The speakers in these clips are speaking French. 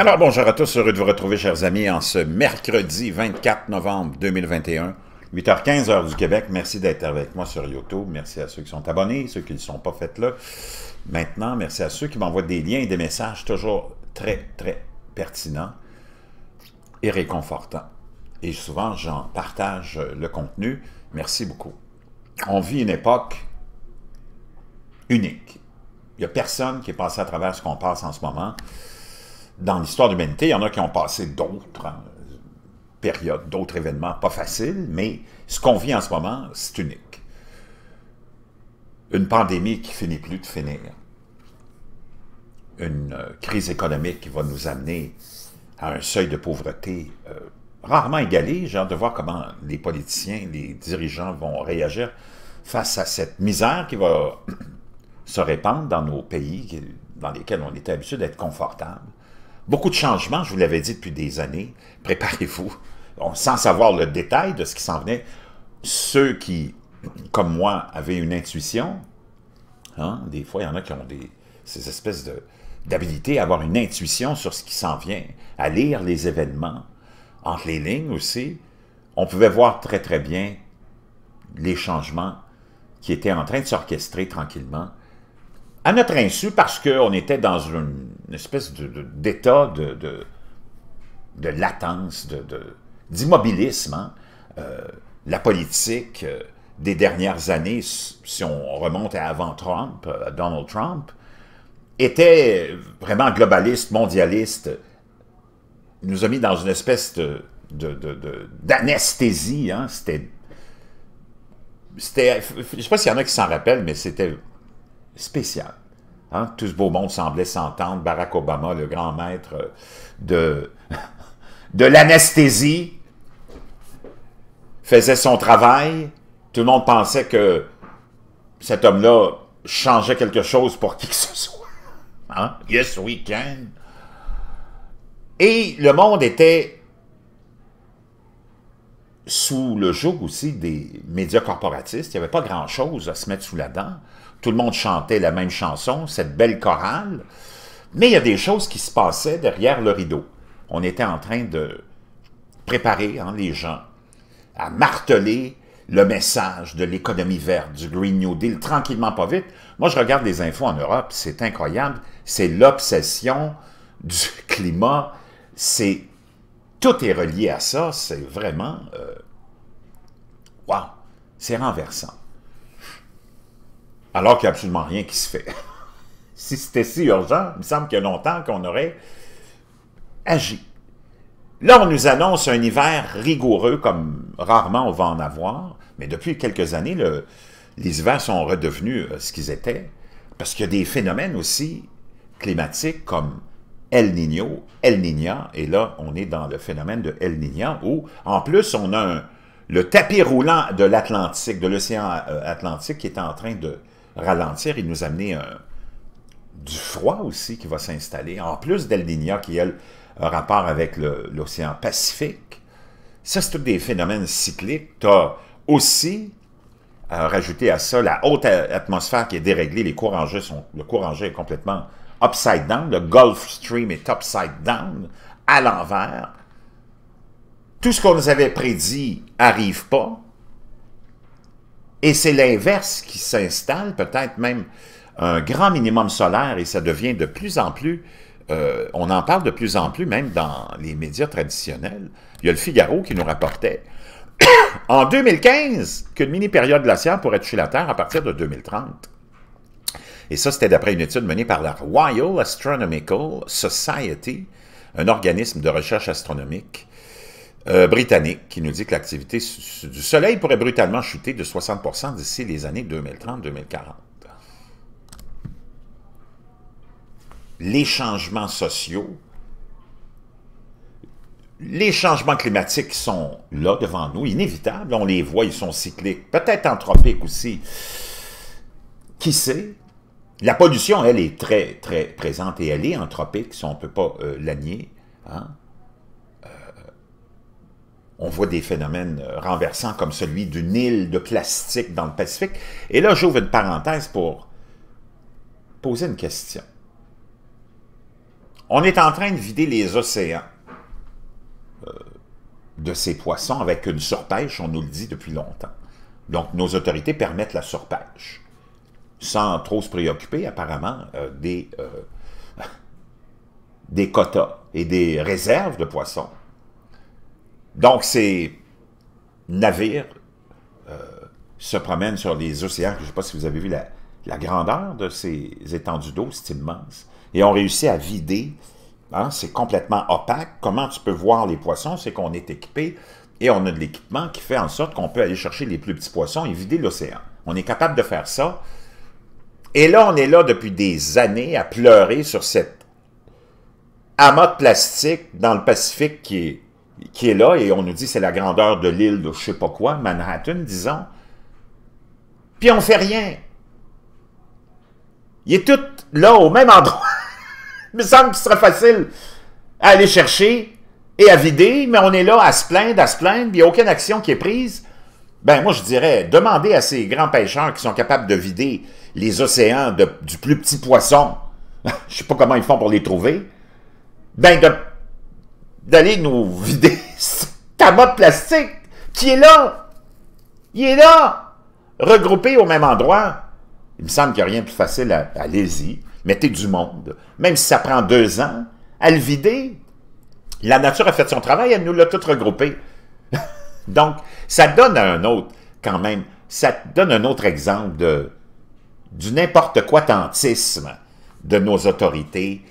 Alors bonjour à tous, heureux de vous retrouver chers amis en ce mercredi 24 novembre 2021, 8h15 heure du Québec. Merci d'être avec moi sur YouTube, merci à ceux qui sont abonnés, ceux qui ne sont pas faits là. Maintenant, merci à ceux qui m'envoient des liens et des messages toujours très très pertinents et réconfortants. Et souvent j'en partage euh, le contenu. Merci beaucoup. On vit une époque unique. Il n'y a personne qui est passé à travers ce qu'on passe en ce moment dans l'histoire de l'humanité, il y en a qui ont passé d'autres hein, périodes, d'autres événements pas faciles, mais ce qu'on vit en ce moment, c'est unique. Une pandémie qui finit plus de finir. Une euh, crise économique qui va nous amener à un seuil de pauvreté euh, rarement égalé. J'ai hâte de voir comment les politiciens, les dirigeants vont réagir face à cette misère qui va se répandre dans nos pays dans lesquels on était habitué d'être confortable. Beaucoup de changements, je vous l'avais dit depuis des années. Préparez-vous, sans savoir le détail de ce qui s'en venait. Ceux qui, comme moi, avaient une intuition, hein, des fois, il y en a qui ont des, ces espèces de d'habilité à avoir une intuition sur ce qui s'en vient, à lire les événements. Entre les lignes aussi, on pouvait voir très très bien les changements qui étaient en train de s'orchestrer tranquillement, à notre insu parce qu'on était dans une une espèce d'état de, de, de, latence, d'immobilisme. Hein. Euh, la politique euh, des dernières années, si on remonte à avant Trump, à euh, Donald Trump, était vraiment globaliste, mondialiste, nous a mis dans une espèce d'anesthésie. De, de, hein. C'était, je ne sais pas s'il y en a qui s'en rappellent, mais c'était spécial. Hein? Tout ce beau monde semblait s'entendre. Barack Obama, le grand maître euh, de, l'anesthésie, faisait son travail. Tout le monde pensait que cet homme-là changeait quelque chose pour qui que ce soit. Hein? Yes, we can. Et le monde était sous le joug aussi des médias corporatistes. Il n'y avait pas grand-chose à se mettre sous la dent tout le monde chantait la même chanson, cette belle chorale, mais il y a des choses qui se passaient derrière le rideau. On était en train de préparer hein, les gens à marteler le message de l'économie verte, du Green New Deal, tranquillement, pas vite. Moi, je regarde les infos en Europe, c'est incroyable, c'est l'obsession du climat, c'est... Tout est relié à ça, c'est vraiment... Euh, waouh, wow! C'est renversant alors qu'il n'y a absolument rien qui se fait. si c'était si urgent, il me semble qu'il y a longtemps qu'on aurait agi. Là, on nous annonce un hiver rigoureux comme rarement on va en avoir, mais depuis quelques années, les hivers sont redevenus euh, ce qu'ils étaient, parce qu'il y a des phénomènes aussi climatiques comme El Niño, El Niña, et là, on est dans le phénomène de El Niña, où, en plus, on a le tapis roulant de l'Atlantique, de l'océan euh, Atlantique, qui est en train de ralentir et nous amener euh, du froid aussi qui va s'installer, en plus d'El Niño qui, a un rapport avec l'océan Pacifique. Ça, c'est tous des phénomènes cycliques. Tu as aussi rajouté à ça la haute atmosphère qui est déréglée. Les courants sont, le courant G est complètement upside down. Le Gulf Stream est upside down, à l'envers. Tout ce qu'on nous avait prédit arrive pas. Et c'est l'inverse qui s'installe, peut-être même un grand minimum solaire, et ça devient de plus en plus, euh, on en parle de plus en plus, même dans les médias traditionnels. Il y a le Figaro qui nous rapportait, en 2015, qu'une mini-période glaciaire pourrait toucher la Terre à partir de 2030. Et ça, c'était d'après une étude menée par la Royal Astronomical Society, un organisme de recherche astronomique euh, britannique qui nous dit que l'activité du soleil pourrait brutalement chuter de 60 d'ici les années 2030-2040. Les changements sociaux, les changements climatiques sont là devant nous, inévitables, on les voit, ils sont cycliques, peut-être anthropiques aussi. Qui sait? La pollution, elle, est très, très présente et elle est anthropique, si on ne peut pas euh, la nier. Hein on voit des phénomènes euh, renversants comme celui d'une île de plastique dans le Pacifique. Et là, j'ouvre une parenthèse pour poser une question. On est en train de vider les océans euh, de ces poissons avec une surpêche, on nous le dit depuis longtemps. Donc, nos autorités permettent la surpêche, sans trop se préoccuper apparemment euh, des, des quotas et des réserves de poissons donc, ces navires euh, se promènent sur les océans. Je ne sais pas si vous avez vu la, grandeur de ces étendues d'eau, c'est immense. Et on réussit à vider. Hein, c'est complètement opaque. Comment tu peux voir les poissons? C'est qu'on est équipé et on a de l'équipement qui fait en sorte qu'on peut aller chercher les plus petits poissons et vider l'océan. On est capable de faire ça. Et là, on est là depuis des années à pleurer sur cette amas de plastique dans le Pacifique qui est qui est là, et on nous dit c'est la grandeur de l'île de je sais pas quoi, Manhattan, disons, puis on fait rien. Il est tout là, au même endroit. Il me semble qu'il serait facile à aller chercher et à vider, mais on est là à se plaindre, à se plaindre, puis il n'y a aucune action qui est prise. Ben moi je dirais, demandez à ces grands pêcheurs qui sont capables de vider les océans du plus petit poisson, je sais pas comment ils font pour les trouver, ben de d'aller nous vider ce tabac de plastique qui est là. Il est là, regroupé au même endroit. Il me semble qu'il n'y a rien de plus facile. À... Allez-y, mettez du monde. Même si ça prend deux ans à le vider, la nature a fait son travail, elle nous l'a tout regroupé. Donc, ça donne un autre, quand même, ça donne un autre exemple de, du n'importe quoi tantisme de nos autorités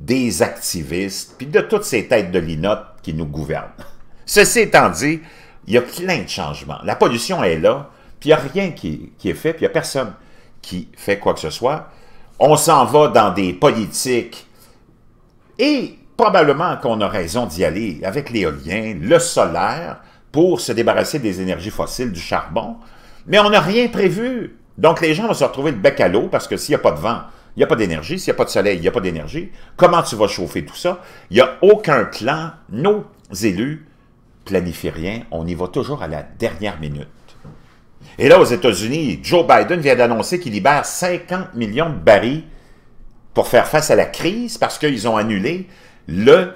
des activistes, puis de toutes ces têtes de linotte qui nous gouvernent. Ceci étant dit, il y a plein de changements. La pollution est là, puis il n'y a rien qui, qui est fait, puis il n'y a personne qui fait quoi que ce soit. On s'en va dans des politiques et probablement qu'on a raison d'y aller avec l'éolien, le solaire, pour se débarrasser des énergies fossiles, du charbon, mais on n'a rien prévu. Donc les gens vont se retrouver le bec à l'eau parce que s'il n'y a pas de vent, il n'y a pas d'énergie. S'il n'y a pas de soleil, il n'y a pas d'énergie. Comment tu vas chauffer tout ça? Il n'y a aucun plan. Nos élus planifient rien. On y va toujours à la dernière minute. Et là, aux États-Unis, Joe Biden vient d'annoncer qu'il libère 50 millions de barils pour faire face à la crise parce qu'ils ont annulé le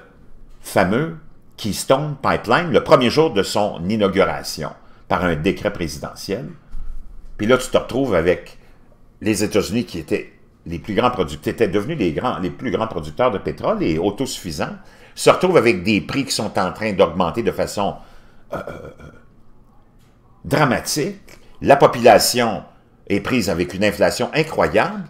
fameux Keystone Pipeline le premier jour de son inauguration par un décret présidentiel. Puis là, tu te retrouves avec les États-Unis qui étaient les plus grands producteurs, étaient devenus les, plus grands producteurs de pétrole et autosuffisants, se retrouvent avec des prix qui sont en train d'augmenter de façon euh, euh, dramatique. La population est prise avec une inflation incroyable.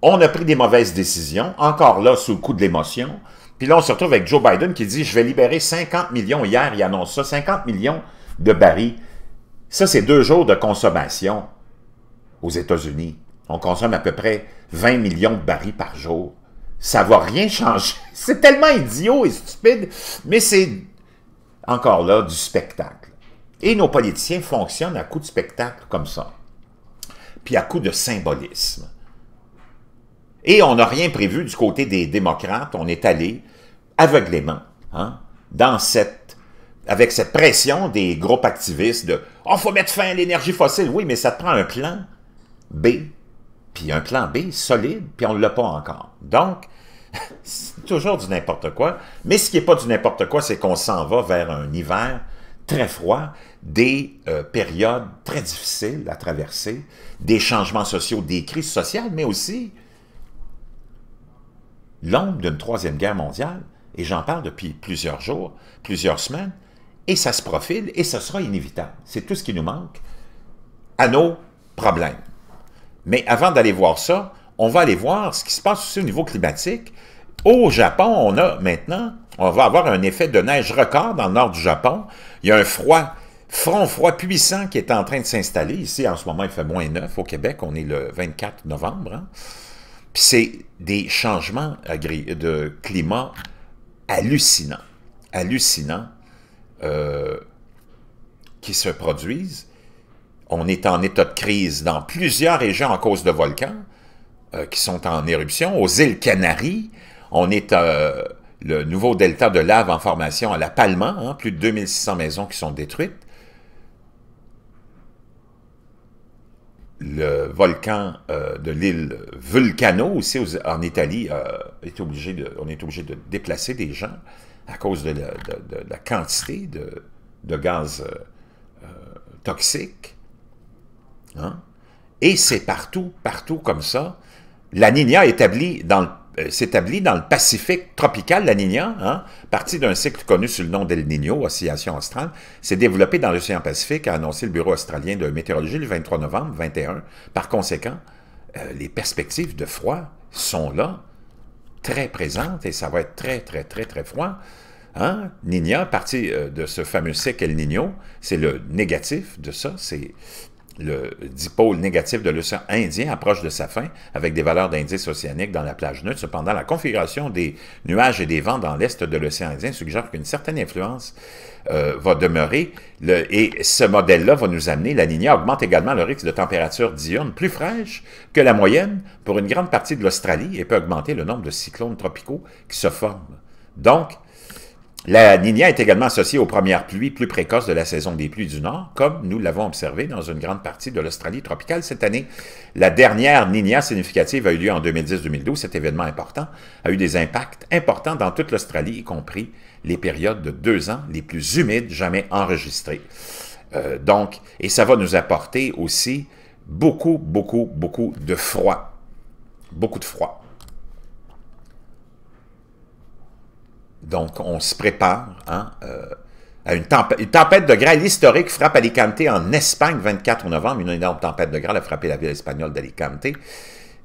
On a pris des mauvaises décisions, encore là, sous le coup de l'émotion. Puis là, on se retrouve avec Joe Biden qui dit « Je vais libérer 50 millions. » Hier, il annonce ça, 50 millions de barils. Ça, c'est deux jours de consommation aux États-Unis on consomme à peu près 20 millions de barils par jour. Ça va rien changer. C'est tellement idiot et stupide, mais c'est encore là du spectacle. Et nos politiciens fonctionnent à coup de spectacle comme ça, puis à coup de symbolisme. Et on n'a rien prévu du côté des démocrates, on est allé aveuglément hein, dans cette, avec cette pression des groupes activistes de « oh, faut mettre fin à l'énergie fossile ». Oui, mais ça te prend un plan B puis un plan B solide, puis on ne l'a pas encore. Donc, c'est toujours du n'importe quoi. Mais ce qui n'est pas du n'importe quoi, c'est qu'on s'en va vers un hiver très froid, des euh, périodes très difficiles à traverser, des changements sociaux, des crises sociales, mais aussi l'ombre d'une troisième guerre mondiale, et j'en parle depuis plusieurs jours, plusieurs semaines, et ça se profile, et ce sera inévitable. C'est tout ce qui nous manque à nos problèmes. Mais avant d'aller voir ça, on va aller voir ce qui se passe aussi au niveau climatique. Au Japon, on a maintenant, on va avoir un effet de neige record dans le nord du Japon. Il y a un froid, front froid puissant qui est en train de s'installer. Ici, en ce moment, il fait moins 9 au Québec. On est le 24 novembre. Hein. Puis c'est des changements de climat hallucinants, hallucinants, euh, qui se produisent on est en état de crise dans plusieurs régions à cause de volcans euh, qui sont en éruption. Aux îles Canaries, on est euh, le nouveau delta de lave en formation à La Palma, hein, plus de 2600 maisons qui sont détruites. Le volcan euh, de l'île Vulcano, aussi en Italie, est obligé on est obligé de déplacer des gens à cause de la, quantité de, de gaz toxique. Hein? Et c'est partout, partout comme ça. La Nina euh, s'établit dans, le Pacifique tropical, la Nina, hein? partie d'un cycle connu sous le nom d'El Niño, oscillation australe, s'est développée dans l'océan Pacifique, a annoncé le Bureau australien de météorologie le 23 novembre 21. Par conséquent, euh, les perspectives de froid sont là, très présentes, et ça va être très, très, très, très froid. Hein? Nina, partie euh, de ce fameux cycle El Niño, c'est le négatif de ça, c'est le dipôle négatif de l'océan Indien approche de sa fin avec des valeurs d'indice océanique dans la plage neutre. Cependant, la configuration des nuages et des vents dans l'est de l'océan Indien suggère qu'une certaine influence euh, va demeurer et ce modèle-là va nous amener, la lignée augmente également le risque de température diurne plus fraîche que la moyenne pour une grande partie de l'Australie et peut augmenter le nombre de cyclones tropicaux qui se forment. Donc, la ninia est également associée aux premières pluies plus précoces de la saison des pluies du Nord, comme nous l'avons observé dans une grande partie de l'Australie tropicale cette année. La dernière ninia significative a eu lieu en 2010-2012. Cet événement important a eu des impacts importants dans toute l'Australie, y compris les périodes de deux ans les plus humides jamais enregistrées. Euh, donc, et ça va nous apporter aussi beaucoup, beaucoup, beaucoup de froid. Beaucoup de froid. Donc, on se prépare hein, euh, à une, une, tempête de grêle historique frappe Alicante en Espagne 24 novembre. Une énorme tempête de grêle a frappé la ville espagnole d'Alicante.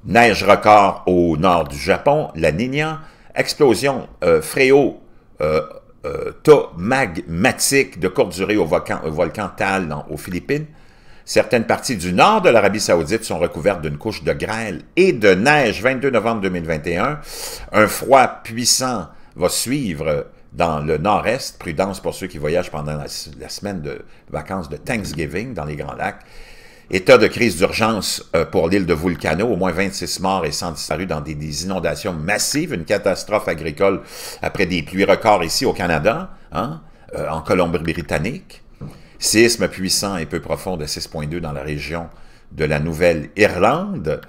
Neige record au nord du Japon, la Niña. Explosion euh, fréo euh, euh, magmatique de courte durée au volcan, volcan Tal aux Philippines. Certaines parties du nord de l'Arabie saoudite sont recouvertes d'une couche de grêle et de neige 22 novembre 2021. Un froid puissant va suivre dans le nord-est. Prudence pour ceux qui voyagent pendant la, semaine de vacances de Thanksgiving dans les Grands Lacs. État de crise d'urgence euh, pour l'île de Vulcano, au moins 26 morts et 100 disparus dans des, inondations massives, une catastrophe agricole après des pluies records ici au Canada, hein, euh, en Colombie-Britannique. Séisme puissant et peu profond de 6.2 dans la région de la Nouvelle-Irlande.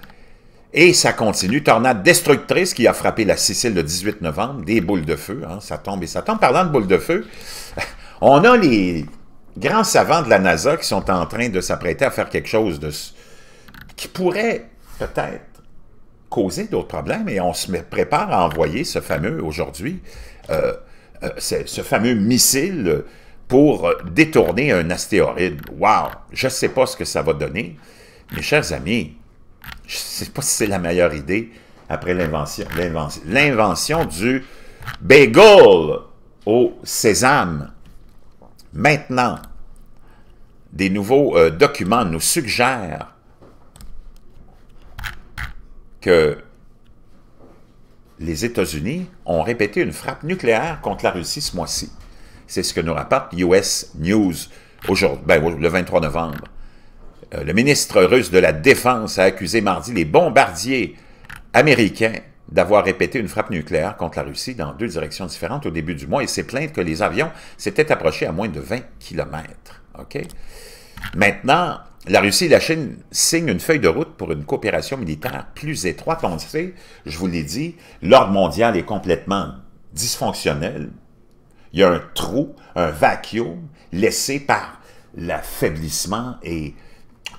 Et ça continue, tornade destructrice qui a frappé la Sicile le 18 novembre, des boules de feu, hein. ça tombe et ça tombe. Parlant de boules de feu, on a les grands savants de la NASA qui sont en train de s'apprêter à faire quelque chose de qui pourrait peut-être causer d'autres problèmes et on se prépare à envoyer ce fameux, aujourd'hui, euh, euh, ce fameux missile pour euh, détourner un astéroïde. Wow! Je ne sais pas ce que ça va donner. Mes chers amis, je ne sais pas si c'est la meilleure idée après l'invention, du bagel au sésame. Maintenant, des nouveaux euh, documents nous suggèrent que les États-Unis ont répété une frappe nucléaire contre la Russie ce mois-ci. C'est ce que nous rapporte US News ben, le 23 novembre. Euh, le ministre russe de la Défense a accusé mardi les bombardiers américains d'avoir répété une frappe nucléaire contre la Russie dans deux directions différentes au début du mois et s'est plainte que les avions s'étaient approchés à moins de 20 km. OK? Maintenant, la Russie et la Chine signent une feuille de route pour une coopération militaire plus étroite. On sait, je vous l'ai dit, l'ordre mondial est complètement dysfonctionnel. Il y a un trou, un vacuum laissé par l'affaiblissement et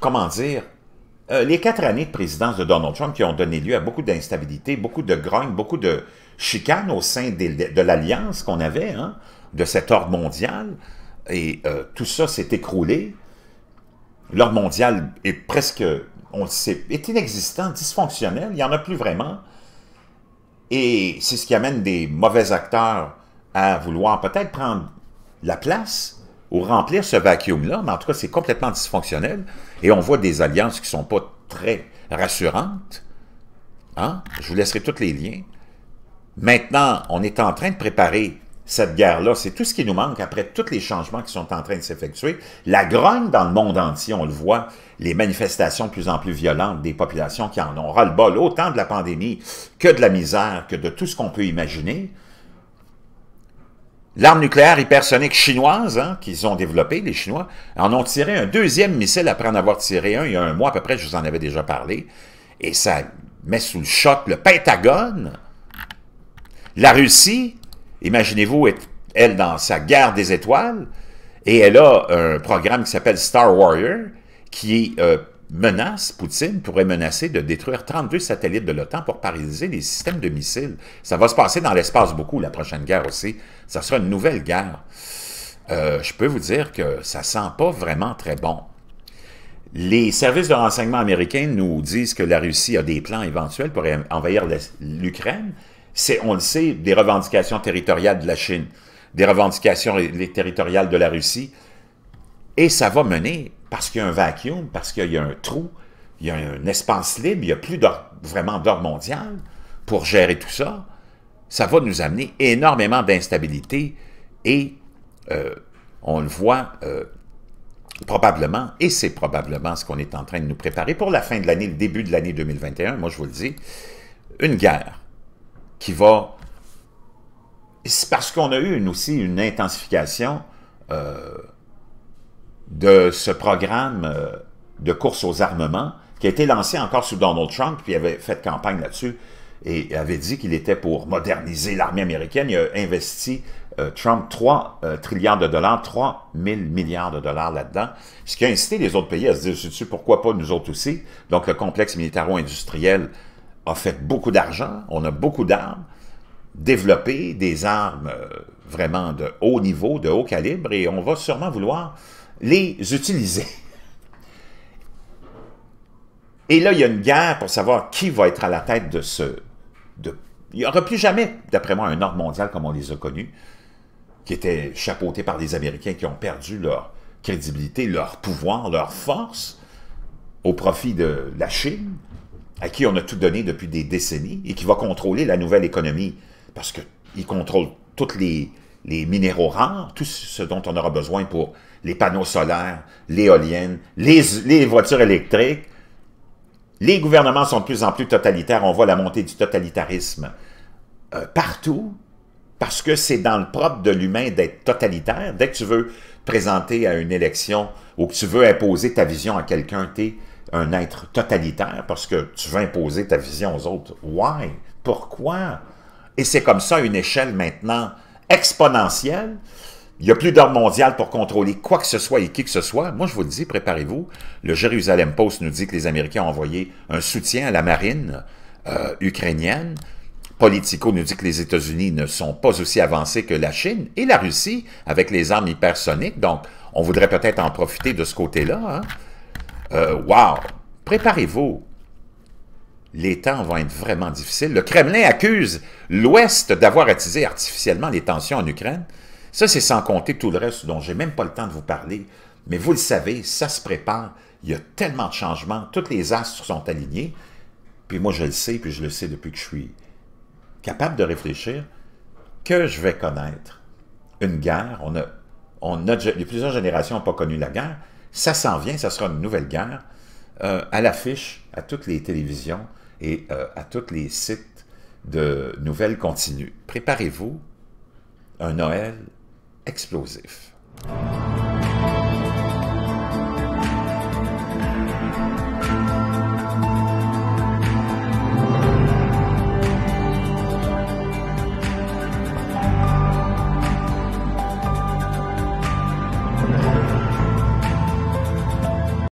comment dire, euh, les quatre années de présidence de Donald Trump qui ont donné lieu à beaucoup d'instabilité, beaucoup de grogne, beaucoup de chicanes au sein de l'alliance qu'on avait, hein, de cet ordre mondial, et euh, tout ça s'est écroulé. L'ordre mondial est presque, on le sait, est inexistant, dysfonctionnel, il n'y en a plus vraiment. Et c'est ce qui amène des mauvais acteurs à vouloir peut-être prendre la place ou remplir ce vacuum-là, mais en tout cas, c'est complètement dysfonctionnel. Et on voit des alliances qui ne sont pas très rassurantes. Hein? Je vous laisserai tous les liens. Maintenant, on est en train de préparer cette guerre-là. C'est tout ce qui nous manque après tous les changements qui sont en train de s'effectuer. La grogne dans le monde entier, on le voit, les manifestations de plus en plus violentes des populations qui en ont ras-le-bol, autant de la pandémie que de la misère, que de tout ce qu'on peut imaginer. L'arme nucléaire hypersonique chinoise hein, qu'ils ont développée, les Chinois, en ont tiré un deuxième missile après en avoir tiré un il y a un mois à peu près, je vous en avais déjà parlé. Et ça met sous le choc le Pentagone. La Russie, imaginez-vous, est, elle, dans sa guerre des étoiles, et elle a un programme qui s'appelle Star Warrior, qui est... Euh, menace, Poutine pourrait menacer de détruire 32 satellites de l'OTAN pour paralyser les systèmes de missiles. Ça va se passer dans l'espace beaucoup, la prochaine guerre aussi. Ça sera une nouvelle guerre. Euh, je peux vous dire que ça sent pas vraiment très bon. Les services de renseignement américains nous disent que la Russie a des plans éventuels pour envahir l'Ukraine. C'est, on le sait, des revendications territoriales de la Chine, des revendications territoriales de la Russie, et ça va mener, parce qu'il y a un vacuum, parce qu'il y a un trou, il y a un espace libre, il n'y a plus vraiment d'ordre mondial pour gérer tout ça, ça va nous amener énormément d'instabilité et euh, on le voit euh, probablement, et c'est probablement ce qu'on est en train de nous préparer pour la fin de l'année, le début de l'année 2021, moi je vous le dis, une guerre qui va... C'est parce qu'on a eu aussi une intensification euh, de ce programme euh, de course aux armements qui a été lancé encore sous Donald Trump, puis avait fait campagne là-dessus et avait dit qu'il était pour moderniser l'armée américaine. Il a investi, euh, Trump, 3 euh, trilliards de dollars, 3 000 milliards de dollars là-dedans, ce qui a incité les autres pays à se dire, pourquoi pas nous autres aussi? Donc le complexe militaro-industriel a fait beaucoup d'argent, on a beaucoup d'armes, développé des armes vraiment de haut niveau, de haut calibre, et on va sûrement vouloir les utiliser. Et là, il y a une guerre pour savoir qui va être à la tête de ce... il n'y aura plus jamais, d'après moi, un ordre mondial comme on les a connus, qui était chapeauté par les Américains qui ont perdu leur crédibilité, leur pouvoir, leur force, au profit de la Chine, à qui on a tout donné depuis des décennies, et qui va contrôler la nouvelle économie, parce qu'il contrôlent tous les, les minéraux rares, tout ce dont on aura besoin pour les panneaux solaires, l'éolienne, les, voitures électriques. Les gouvernements sont de plus en plus totalitaires. On voit la montée du totalitarisme euh, partout parce que c'est dans le propre de l'humain d'être totalitaire. Dès que tu veux présenter à une élection ou que tu veux imposer ta vision à quelqu'un, tu es un être totalitaire parce que tu veux imposer ta vision aux autres. Why? Pourquoi? Et c'est comme ça une échelle maintenant exponentielle. Il n'y a plus d'ordre mondial pour contrôler quoi que ce soit et qui que ce soit. Moi, je vous le dis, préparez-vous. Le Jérusalem Post nous dit que les Américains ont envoyé un soutien à la marine euh, ukrainienne. Politico nous dit que les États-Unis ne sont pas aussi avancés que la Chine et la Russie avec les armes hypersoniques. Donc, on voudrait peut-être en profiter de ce côté-là. Hein? Euh, wow! Préparez-vous. Les temps vont être vraiment difficiles. Le Kremlin accuse l'Ouest d'avoir attisé artificiellement les tensions en Ukraine. Ça, c'est sans compter tout le reste dont je n'ai même pas le temps de vous parler. Mais vous le savez, ça se prépare. Il y a tellement de changements. Toutes les astres sont alignés. Puis moi, je le sais, puis je le sais depuis que je suis capable de réfléchir, que je vais connaître une guerre. On a, on a, plusieurs générations n'ont pas connu la guerre. Ça s'en vient, ça sera une nouvelle guerre. Euh, à l'affiche, à toutes les télévisions et euh, à tous les sites de nouvelles continues. Préparez-vous un Noël explosive.